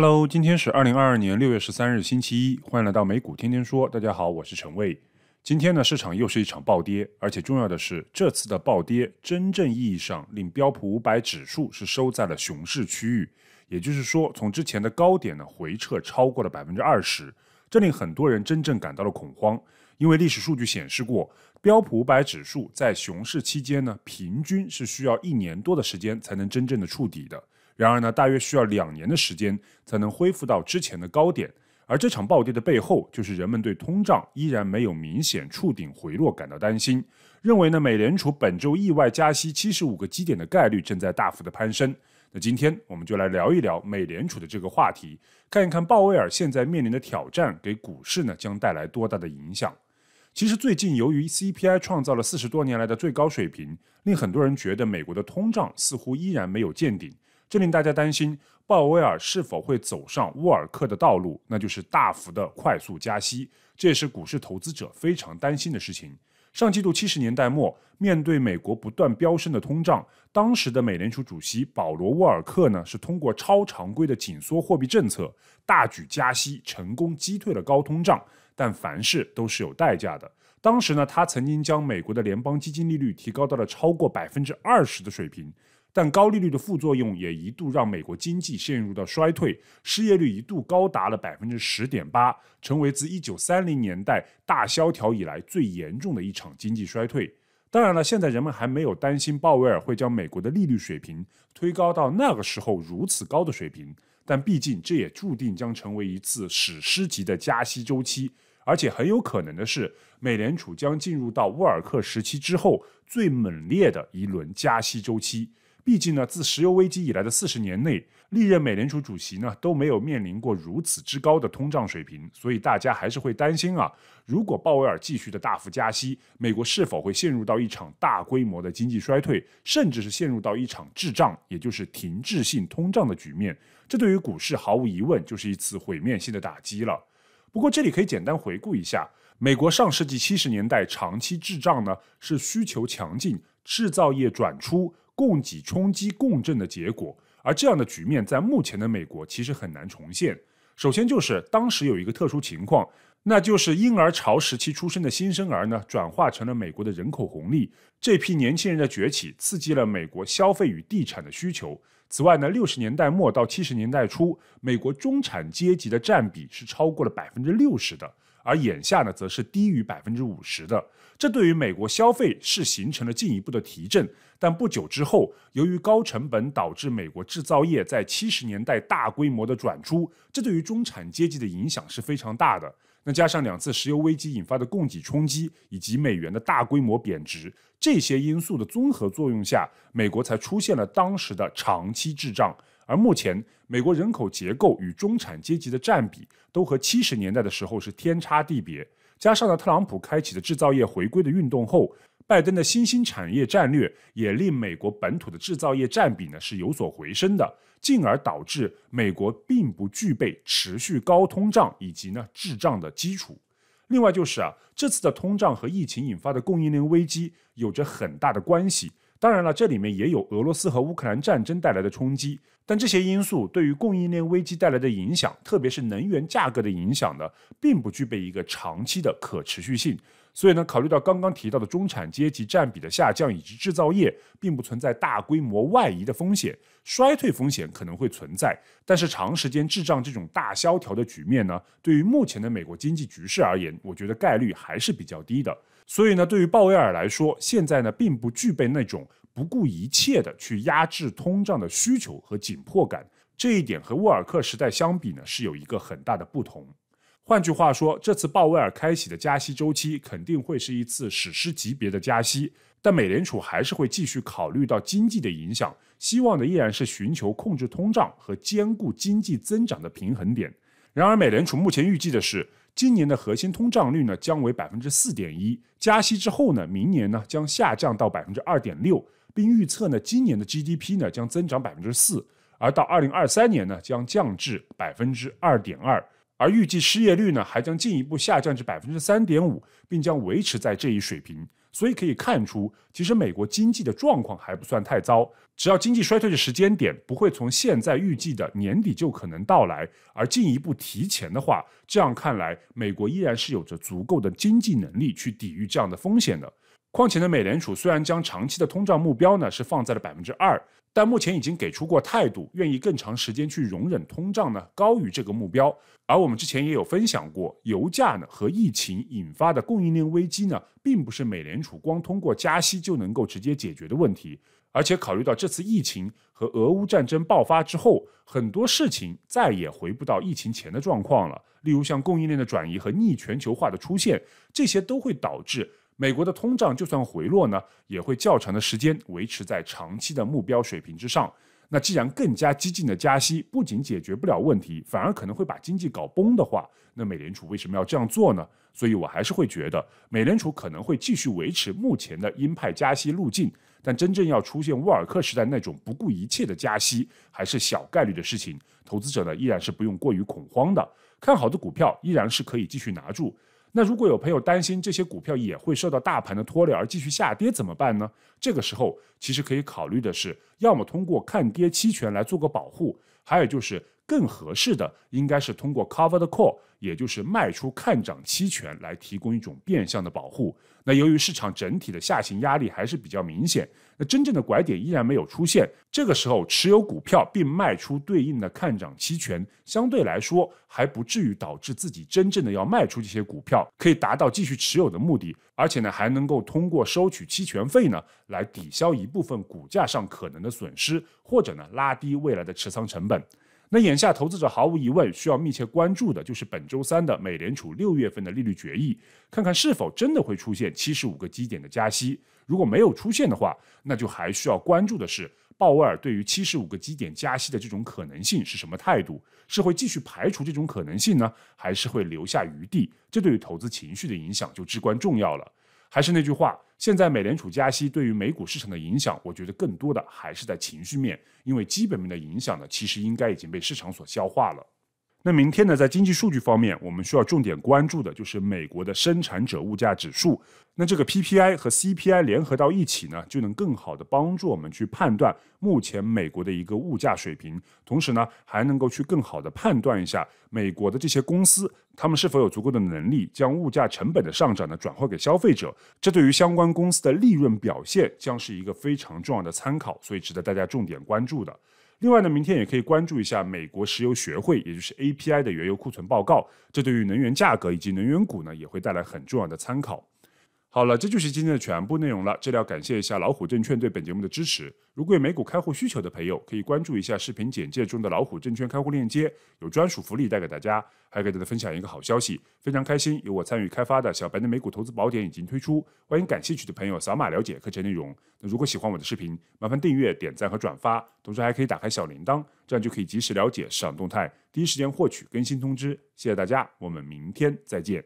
Hello，今天是二零二二年六月十三日，星期一，欢迎来到美股天天说。大家好，我是陈卫。今天呢，市场又是一场暴跌，而且重要的是，这次的暴跌真正意义上令标普五百指数是收在了熊市区域，也就是说，从之前的高点呢回撤超过了百分之二十，这令很多人真正感到了恐慌，因为历史数据显示过，标普五百指数在熊市期间呢，平均是需要一年多的时间才能真正的触底的。然而呢，大约需要两年的时间才能恢复到之前的高点，而这场暴跌的背后，就是人们对通胀依然没有明显触顶回落感到担心，认为呢，美联储本周意外加息七十五个基点的概率正在大幅的攀升。那今天我们就来聊一聊美联储的这个话题，看一看鲍威尔现在面临的挑战给股市呢将带来多大的影响。其实最近由于 CPI 创造了四十多年来的最高水平，令很多人觉得美国的通胀似乎依然没有见顶。这令大家担心鲍威尔是否会走上沃尔克的道路，那就是大幅的快速加息，这也是股市投资者非常担心的事情。上季度七十年代末，面对美国不断飙升的通胀，当时的美联储主席保罗·沃尔克呢，是通过超常规的紧缩货币政策，大举加息，成功击退了高通胀。但凡事都是有代价的，当时呢，他曾经将美国的联邦基金利率提高到了超过百分之二十的水平。但高利率的副作用也一度让美国经济陷入到衰退，失业率一度高达了百分之十点八，成为自一九三零年代大萧条以来最严重的一场经济衰退。当然了，现在人们还没有担心鲍威尔会将美国的利率水平推高到那个时候如此高的水平。但毕竟，这也注定将成为一次史诗级的加息周期，而且很有可能的是，美联储将进入到沃尔克时期之后最猛烈的一轮加息周期。毕竟呢，自石油危机以来的四十年内，历任美联储主席呢都没有面临过如此之高的通胀水平，所以大家还是会担心啊，如果鲍威尔继续的大幅加息，美国是否会陷入到一场大规模的经济衰退，甚至是陷入到一场滞胀，也就是停滞性通胀的局面？这对于股市毫无疑问就是一次毁灭性的打击了。不过这里可以简单回顾一下，美国上世纪七十年代长期滞胀呢，是需求强劲，制造业转出。供给冲击共振的结果，而这样的局面在目前的美国其实很难重现。首先就是当时有一个特殊情况，那就是婴儿潮时期出生的新生儿呢，转化成了美国的人口红利。这批年轻人的崛起，刺激了美国消费与地产的需求。此外呢，六十年代末到七十年代初，美国中产阶级的占比是超过了百分之六十的。而眼下呢，则是低于百分之五十的，这对于美国消费是形成了进一步的提振。但不久之后，由于高成本导致美国制造业在七十年代大规模的转出，这对于中产阶级的影响是非常大的。那加上两次石油危机引发的供给冲击，以及美元的大规模贬值，这些因素的综合作用下，美国才出现了当时的长期滞胀。而目前，美国人口结构与中产阶级的占比都和七十年代的时候是天差地别。加上了特朗普开启的制造业回归的运动后，拜登的新兴产业战略也令美国本土的制造业占比呢是有所回升的，进而导致美国并不具备持续高通胀以及呢滞胀的基础。另外就是啊，这次的通胀和疫情引发的供应链危机有着很大的关系。当然了，这里面也有俄罗斯和乌克兰战争带来的冲击，但这些因素对于供应链危机带来的影响，特别是能源价格的影响呢，并不具备一个长期的可持续性。所以呢，考虑到刚刚提到的中产阶级占比的下降，以及制造业并不存在大规模外移的风险，衰退风险可能会存在，但是长时间滞胀这种大萧条的局面呢，对于目前的美国经济局势而言，我觉得概率还是比较低的。所以呢，对于鲍威尔来说，现在呢并不具备那种不顾一切的去压制通胀的需求和紧迫感，这一点和沃尔克时代相比呢是有一个很大的不同。换句话说，这次鲍威尔开启的加息周期肯定会是一次史诗级别的加息，但美联储还是会继续考虑到经济的影响，希望呢依然是寻求控制通胀和兼顾经济增长的平衡点。然而，美联储目前预计的是，今年的核心通胀率呢将为百分之四点一，加息之后呢，明年呢将下降到百分之二点六，并预测呢今年的 GDP 呢将增长百分之四，而到二零二三年呢将降至百分之二点二。而预计失业率呢，还将进一步下降至百分之三点五，并将维持在这一水平。所以可以看出，其实美国经济的状况还不算太糟。只要经济衰退的时间点不会从现在预计的年底就可能到来，而进一步提前的话，这样看来，美国依然是有着足够的经济能力去抵御这样的风险的。况且呢，美联储虽然将长期的通胀目标呢是放在了百分之二，但目前已经给出过态度，愿意更长时间去容忍通胀呢高于这个目标。而我们之前也有分享过，油价呢和疫情引发的供应链危机呢，并不是美联储光通过加息就能够直接解决的问题。而且考虑到这次疫情和俄乌战争爆发之后，很多事情再也回不到疫情前的状况了，例如像供应链的转移和逆全球化的出现，这些都会导致。美国的通胀就算回落呢，也会较长的时间维持在长期的目标水平之上。那既然更加激进的加息不仅解决不了问题，反而可能会把经济搞崩的话，那美联储为什么要这样做呢？所以我还是会觉得，美联储可能会继续维持目前的鹰派加息路径，但真正要出现沃尔克时代那种不顾一切的加息，还是小概率的事情。投资者呢，依然是不用过于恐慌的，看好的股票依然是可以继续拿住。那如果有朋友担心这些股票也会受到大盘的拖累而继续下跌怎么办呢？这个时候其实可以考虑的是，要么通过看跌期权来做个保护，还有就是。更合适的应该是通过 covered call，也就是卖出看涨期权来提供一种变相的保护。那由于市场整体的下行压力还是比较明显，那真正的拐点依然没有出现。这个时候持有股票并卖出对应的看涨期权，相对来说还不至于导致自己真正的要卖出这些股票，可以达到继续持有的目的。而且呢，还能够通过收取期权费呢，来抵消一部分股价上可能的损失，或者呢拉低未来的持仓成本。那眼下，投资者毫无疑问需要密切关注的就是本周三的美联储六月份的利率决议，看看是否真的会出现七十五个基点的加息。如果没有出现的话，那就还需要关注的是鲍威尔对于七十五个基点加息的这种可能性是什么态度，是会继续排除这种可能性呢，还是会留下余地？这对于投资情绪的影响就至关重要了。还是那句话，现在美联储加息对于美股市场的影响，我觉得更多的还是在情绪面，因为基本面的影响呢，其实应该已经被市场所消化了。那明天呢，在经济数据方面，我们需要重点关注的就是美国的生产者物价指数。那这个 PPI 和 CPI 联合到一起呢，就能更好的帮助我们去判断目前美国的一个物价水平，同时呢，还能够去更好的判断一下美国的这些公司，他们是否有足够的能力将物价成本的上涨呢，转化给消费者。这对于相关公司的利润表现将是一个非常重要的参考，所以值得大家重点关注的。另外呢，明天也可以关注一下美国石油学会，也就是 API 的原油库存报告，这对于能源价格以及能源股呢，也会带来很重要的参考。好了，这就是今天的全部内容了。这里要感谢一下老虎证券对本节目的支持。如果有美股开户需求的朋友，可以关注一下视频简介中的老虎证券开户链接，有专属福利带给大家。还给大家分享一个好消息，非常开心，有我参与开发的小白的美股投资宝典已经推出，欢迎感兴趣的朋友扫码了解课程内容。那如果喜欢我的视频，麻烦订阅、点赞和转发，同时还可以打开小铃铛，这样就可以及时了解市场动态，第一时间获取更新通知。谢谢大家，我们明天再见。